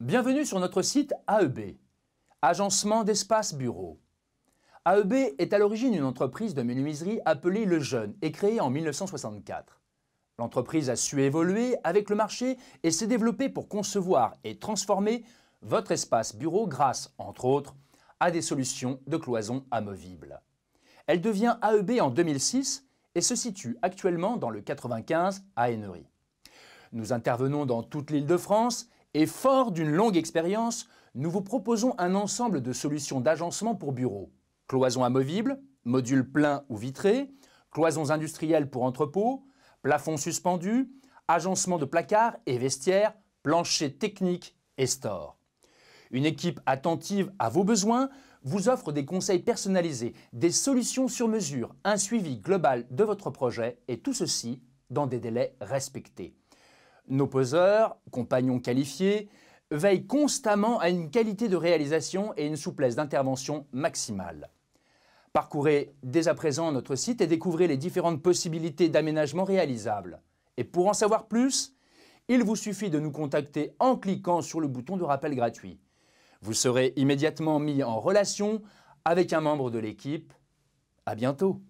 Bienvenue sur notre site AEB, Agencement d'espace bureau. AEB est à l'origine une entreprise de menuiserie appelée Le Jeune et créée en 1964. L'entreprise a su évoluer avec le marché et s'est développée pour concevoir et transformer votre espace bureau grâce, entre autres, à des solutions de cloisons amovibles. Elle devient AEB en 2006 et se situe actuellement dans le 95 à Hennery. Nous intervenons dans toute l'île de France et fort d'une longue expérience, nous vous proposons un ensemble de solutions d'agencement pour bureaux. Cloisons amovibles, modules pleins ou vitrés, cloisons industrielles pour entrepôts, plafonds suspendus, agencement de placards et vestiaires, planchers techniques et stores. Une équipe attentive à vos besoins vous offre des conseils personnalisés, des solutions sur mesure, un suivi global de votre projet et tout ceci dans des délais respectés. Nos poseurs, compagnons qualifiés, veillent constamment à une qualité de réalisation et une souplesse d'intervention maximale. Parcourez dès à présent notre site et découvrez les différentes possibilités d'aménagement réalisables. Et pour en savoir plus, il vous suffit de nous contacter en cliquant sur le bouton de rappel gratuit. Vous serez immédiatement mis en relation avec un membre de l'équipe. À bientôt